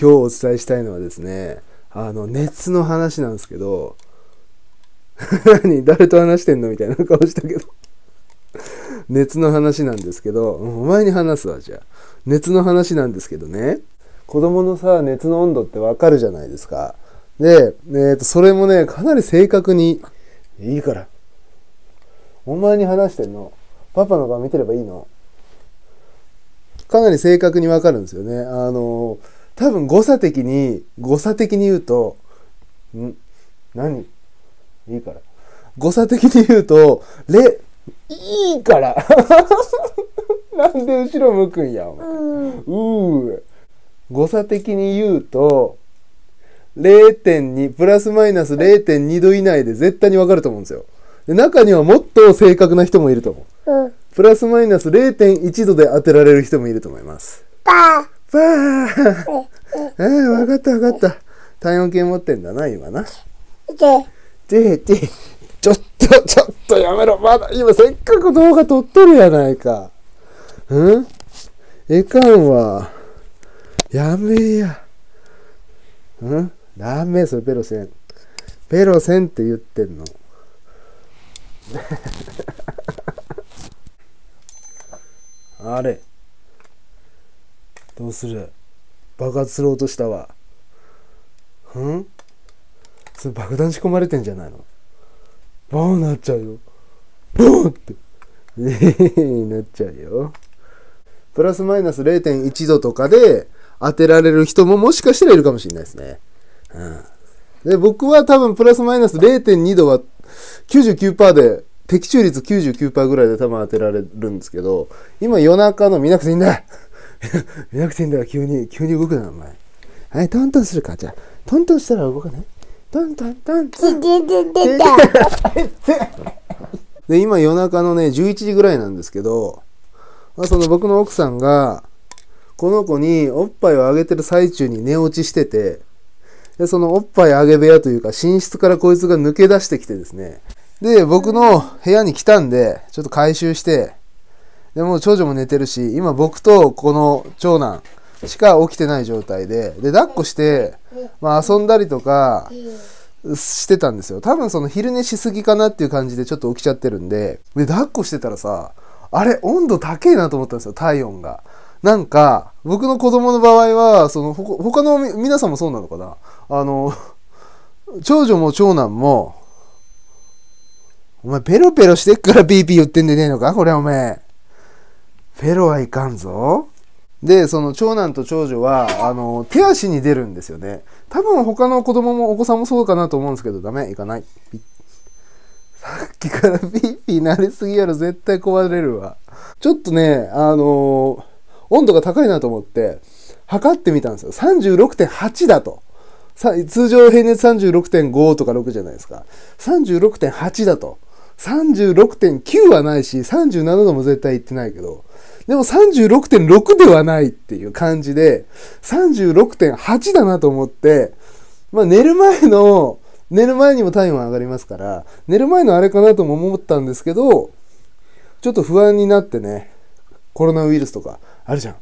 今日お伝えしたいのはですね、あの、熱の話なんですけど、何誰と話してんのみたいな顔したけど熱の話なんですけど、お前に話すわ、じゃあ。熱の話なんですけどね、子供のさ、熱の温度ってわかるじゃないですか。で、えー、と、それもね、かなり正確に、いいから。お前に話してんの。パパの顔見てればいいの。かなり正確にわかるんですよね。あのー多分誤差的に、誤差的に言うと、ん何いいから。誤差的に言うと、れ、いいから なんで後ろ向くんや前。うう誤差的に言うと、0.2、プラスマイナス0.2度以内で絶対にわかると思うんですよ。で中にはもっと正確な人もいると思う。うん、プラスマイナス0.1度で当てられる人もいると思います。ばーええ、わかったわかった。体温計持ってんだな、今な。ちょっと、ちょっとやめろ。まだ、今せっかく動画撮っとるやないか。うんえかんわ。やめや。うんダメ、それペロセン。ペロセンって言ってんの。あれどうする爆発する音したわ。んそれ爆弾仕込まれてんじゃないのボーンなっちゃうよ。ボーンって。なっちゃうよ。プラスマイナス0.1度とかで当てられる人ももしかしたらいるかもしれないですね。うん。で、僕は多分プラスマイナス0.2度は99%で、的中率99%ぐらいで多分当てられるんですけど、今夜中の見なくていいんだ見なくていいんだよ、急に。急に動くな、お前。はい、トントンするか。じゃあ、トントンしたら動かないトントントントン。で、今夜中のね、11時ぐらいなんですけど、まあ、その僕の奥さんが、この子におっぱいをあげてる最中に寝落ちしてて、で、そのおっぱいあげ部屋というか、寝室からこいつが抜け出してきてですね。で、僕の部屋に来たんで、ちょっと回収して、でも長女も寝てるし、今僕とこの長男しか起きてない状態で、で、抱っこして、まあ遊んだりとかしてたんですよ。多分その昼寝しすぎかなっていう感じでちょっと起きちゃってるんで、で、抱っこしてたらさ、あれ、温度高えなと思ったんですよ、体温が。なんか、僕の子供の場合は、その、他の皆さんもそうなのかなあの、長女も長男も、お前ペロペロしてっからピーピー言ってんでねえのかこれお前。フェロはいかんぞ。で、その長男と長女は、あの、手足に出るんですよね。多分他の子供もお子さんもそうかなと思うんですけど、ダメ、いかない。さっきからピーピー慣れすぎやろ、絶対壊れるわ。ちょっとね、あの温度が高いなと思って、測ってみたんですよ。36.8だと。通常平熱36.5とか6じゃないですか。36.8だと。36.9はないし、37度も絶対行ってないけど、でも36.6ではないっていう感じで、36.8だなと思って、まあ寝る前の、寝る前にも体温上がりますから、寝る前のあれかなとも思ったんですけど、ちょっと不安になってね、コロナウイルスとか、あるじゃん。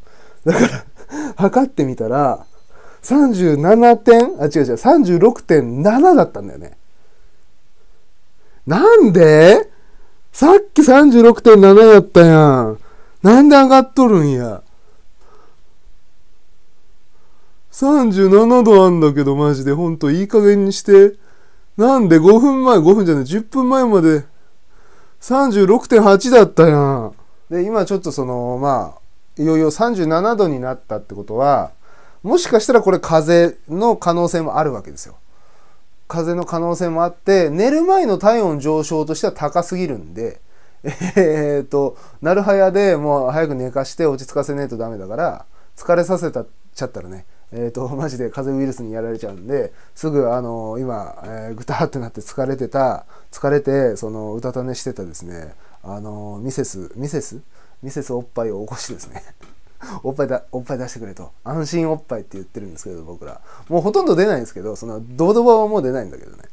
だから 測ってみたら、37点、あ、違う違う、36.7だったんだよね。なんでさっき36.7やったやん。なんで上がっとるんや。37度あんだけどマジでほんといい加減にして。なんで5分前、5分じゃない、10分前まで36.8だったやん。で、今ちょっとその、まあ、いよいよ37度になったってことは、もしかしたらこれ風邪の可能性もあるわけですよ。風の可能性もあって、寝る前の体温上昇としては高すぎるんで、えー、っと、なるはやでもう早く寝かして落ち着かせねえとダメだから、疲れさせたちゃったらね、えー、っと、マジで風邪ウイルスにやられちゃうんで、すぐあの、今、えー、ぐたってなって疲れてた、疲れて、その、うたた寝してたですね、あの、ミセス、ミセスミセスおっぱいを起こしてですねおっぱいだ、おっぱい出してくれと。安心おっぱいって言ってるんですけど、僕ら。もうほとんど出ないんですけど、その、ドドバはもう出ないんだけどね。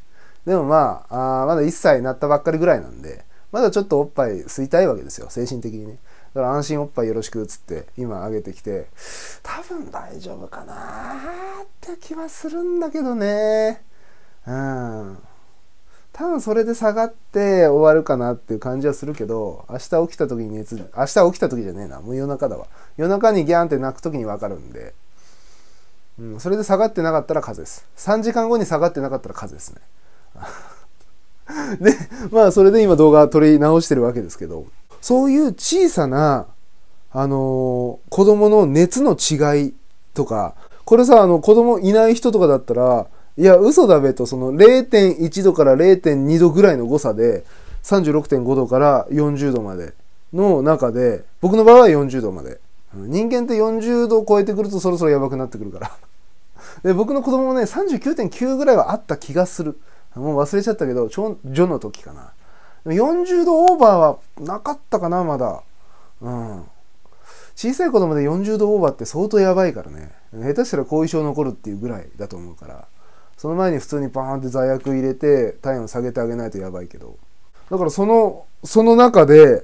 でもまあ、あまだ1歳になったばっかりぐらいなんで、まだちょっとおっぱい吸いたいわけですよ、精神的にね。だから安心おっぱいよろしくっつって、今あげてきて、多分大丈夫かなーって気はするんだけどね。うん。多分それで下がって終わるかなっていう感じはするけど、明日起きた時に熱、明日起きた時じゃねえな、もう夜中だわ。夜中にギャンって泣く時にわかるんで、うん、それで下がってなかったら風です。3時間後に下がってなかったら風ですね。で、まあそれで今動画撮り直してるわけですけど、そういう小さな、あのー、子供の熱の違いとか、これさ、あの子供いない人とかだったら、いや、嘘だべと、その0.1度から0.2度ぐらいの誤差で、36.5度から40度までの中で、僕の場合は40度まで。人間って40度を超えてくるとそろそろやばくなってくるから。で、僕の子供もね、39.9ぐらいはあった気がする。もう忘れちゃったけど、ちょ、ジョの時かな。40度オーバーはなかったかな、まだ。うん。小さい子供で40度オーバーって相当やばいからね。下手したら後遺症残るっていうぐらいだと思うから。その前に普通にバーンって罪悪入れて体温下げてあげないとやばいけどだからそのその中で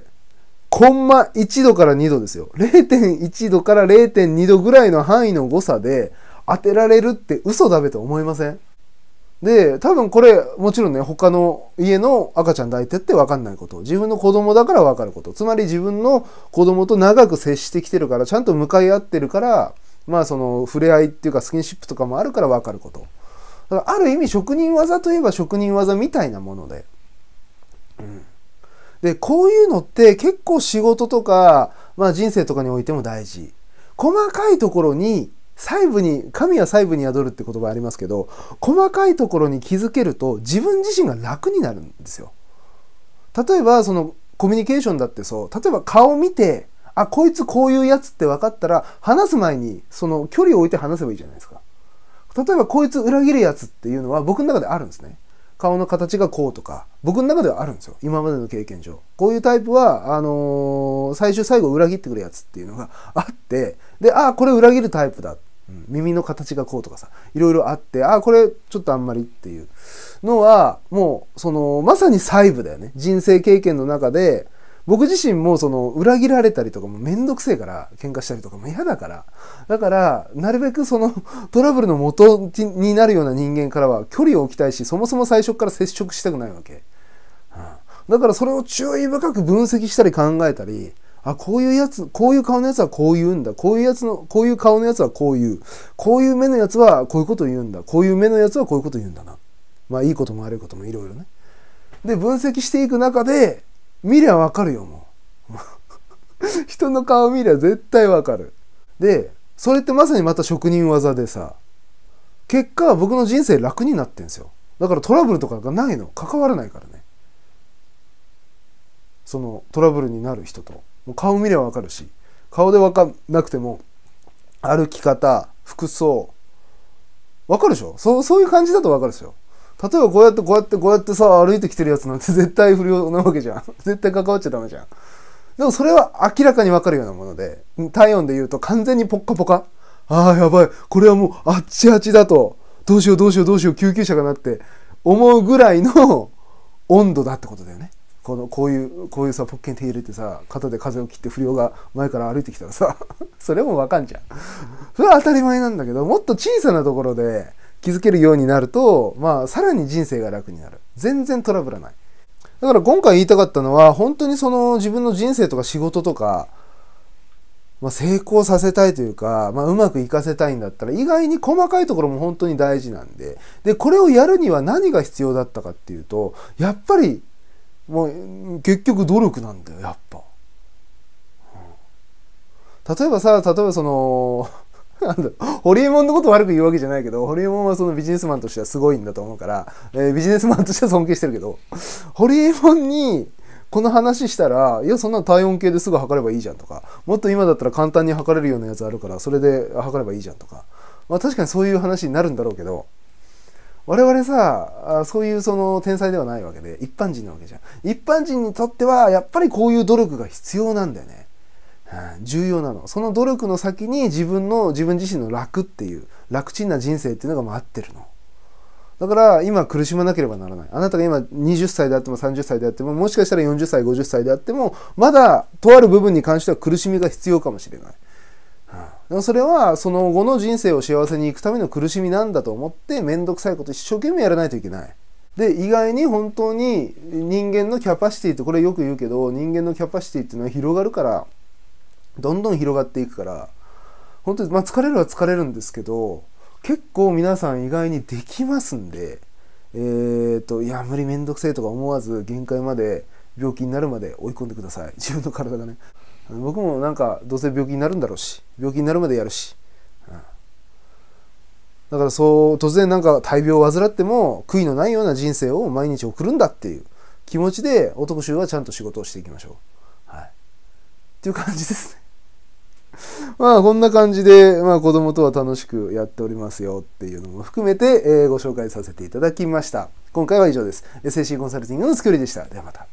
コンマ1度から2度ですよ0.1度から0.2度ぐらいの範囲の誤差で当てられるって嘘だべと思いませんで多分これもちろんね他の家の赤ちゃん抱いてって分かんないこと自分の子供だから分かることつまり自分の子供と長く接してきてるからちゃんと向かい合ってるからまあその触れ合いっていうかスキンシップとかもあるから分かることある意味職人技といえば職人技みたいなもので。うん、で、こういうのって結構仕事とか、まあ人生とかにおいても大事。細かいところに、細部に、神は細部に宿るって言葉ありますけど、細かいところに気づけると自分自身が楽になるんですよ。例えば、そのコミュニケーションだってそう。例えば顔見て、あ、こいつこういうやつって分かったら、話す前に、その距離を置いて話せばいいじゃないですか。例えばこいつ裏切るやつっていうのは僕の中であるんですね。顔の形がこうとか、僕の中ではあるんですよ。今までの経験上。こういうタイプは、あのー、最終最後裏切ってくるやつっていうのが あって、で、ああ、これ裏切るタイプだ。耳の形がこうとかさ、いろいろあって、ああ、これちょっとあんまりっていうのは、もう、その、まさに細部だよね。人生経験の中で、僕自身もその裏切られたりとかもめんどくせえから喧嘩したりとかも嫌だからだからなるべくその トラブルの元になるような人間からは距離を置きたいしそもそも最初から接触したくないわけ、だからそれを注意深く分析したり考えたりあこういうやつこういう顔のやつはこう言うんだこういうやつのこういう顔のやつはこういうこういう目のやつはこういうこと言うんだこういう目のやつはこういうこと言うんだなまあいいことも悪いこともいろいろねで分析していく中で見りゃわかるよ、もう。人の顔見りゃ絶対わかる。で、それってまさにまた職人技でさ、結果僕の人生楽になってんですよ。だからトラブルとかがないの。関わらないからね。そのトラブルになる人と。もう顔見りゃわかるし、顔でわかんなくても、歩き方、服装、わかるでしょそう、そういう感じだとわかるですよ。例えばこうやってこうやってこうやってさ、歩いてきてるやつなんて 絶対不良なわけじゃん。絶対関わっちゃダメじゃん。でもそれは明らかにわかるようなもので、体温で言うと完全にポッカポカ。ああ、やばい。これはもうあっちあっちだと。どうしようどうしようどうしよう救急車かなって思うぐらいの温度だってことだよね。このこういうこういうさポッケに手入れてさ肩で風を切って不良が前から歩いてきたらさ それもわかんじゃんそれは当たり前なんだけどもっと小さなところで気づけるようになると、まあ、さらに人生が楽になる。全然トラブらない。だから今回言いたかったのは、本当にその自分の人生とか仕事とか、まあ、成功させたいというか、まあ、うまくいかせたいんだったら、意外に細かいところも本当に大事なんで、で、これをやるには何が必要だったかっていうと、やっぱり、もう、結局努力なんだよ、やっぱ。例えばさ、例えばその、ホリエモンのこと悪く言うわけじゃないけど、ホリエモンはそのビジネスマンとしてはすごいんだと思うから、えー、ビジネスマンとしては尊敬してるけど、ホリエモンにこの話したら、いや、そんなの体温計ですぐ測ればいいじゃんとか、もっと今だったら簡単に測れるようなやつあるから、それで測ればいいじゃんとか、まあ確かにそういう話になるんだろうけど、我々さ、そういうその天才ではないわけで、一般人なわけじゃん。一般人にとっては、やっぱりこういう努力が必要なんだよね。重要なのその努力の先に自分の自分自身の楽っていう楽ちんな人生っていうのが待ってるのだから今苦しまなければならないあなたが今20歳であっても30歳であってももしかしたら40歳50歳であってもまだとある部分に関しては苦しみが必要かもしれない、それはその後の人生を幸せに行くための苦しみなんだと思って面倒くさいこと一生懸命やらないといけないで意外に本当に人間のキャパシティってこれよく言うけど人間のキャパシティっていうのは広がるからどんどん広がっていくから本当にまあ疲れるは疲れるんですけど結構皆さん意外にできますんでえっ、ー、といや無理めんどくせえとか思わず限界まで病気になるまで追い込んでください自分の体がね僕もなんかどうせ病気になるんだろうし病気になるまでやるし、うん、だからそう突然なんか大病を患っても悔いのないような人生を毎日送るんだっていう気持ちで男衆はちゃんと仕事をしていきましょう。はい、っていう感じですね。まあこんな感じで、まあ、子供とは楽しくやっておりますよっていうのも含めて、えー、ご紹介させていただきました。今回は以上です。精神コンサルティングのつくりでした。ではまた。